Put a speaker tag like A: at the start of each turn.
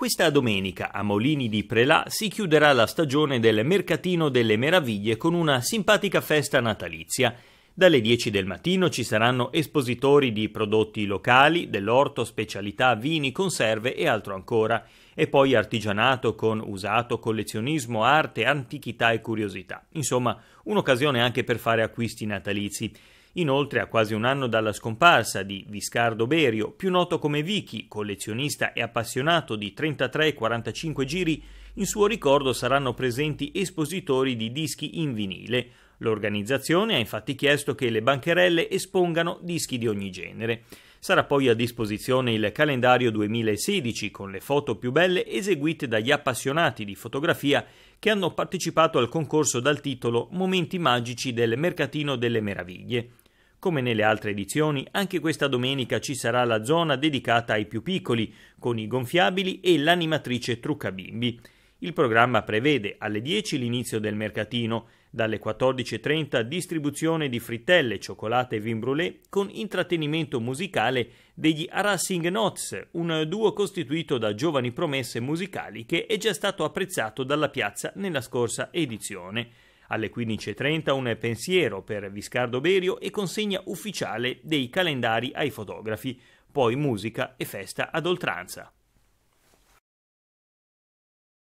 A: Questa domenica a Molini di Prelà si chiuderà la stagione del Mercatino delle Meraviglie con una simpatica festa natalizia. Dalle 10 del mattino ci saranno espositori di prodotti locali, dell'orto, specialità, vini, conserve e altro ancora, e poi artigianato con usato, collezionismo, arte, antichità e curiosità. Insomma, un'occasione anche per fare acquisti natalizi. Inoltre, a quasi un anno dalla scomparsa di Viscardo Berio, più noto come Vicky, collezionista e appassionato di 33 45 giri, in suo ricordo saranno presenti espositori di dischi in vinile. L'organizzazione ha infatti chiesto che le bancherelle espongano dischi di ogni genere. Sarà poi a disposizione il calendario 2016 con le foto più belle eseguite dagli appassionati di fotografia che hanno partecipato al concorso dal titolo Momenti magici del mercatino delle meraviglie. Come nelle altre edizioni, anche questa domenica ci sarà la zona dedicata ai più piccoli, con i gonfiabili e l'animatrice trucca bimbi. Il programma prevede alle 10 l'inizio del mercatino, dalle 14.30 distribuzione di frittelle, cioccolate e vin brûlé con intrattenimento musicale degli Harassing Knots, un duo costituito da giovani promesse musicali che è già stato apprezzato dalla piazza nella scorsa edizione. Alle 15.30 un pensiero per Viscardo Berio e consegna ufficiale dei calendari ai fotografi, poi musica e festa ad oltranza.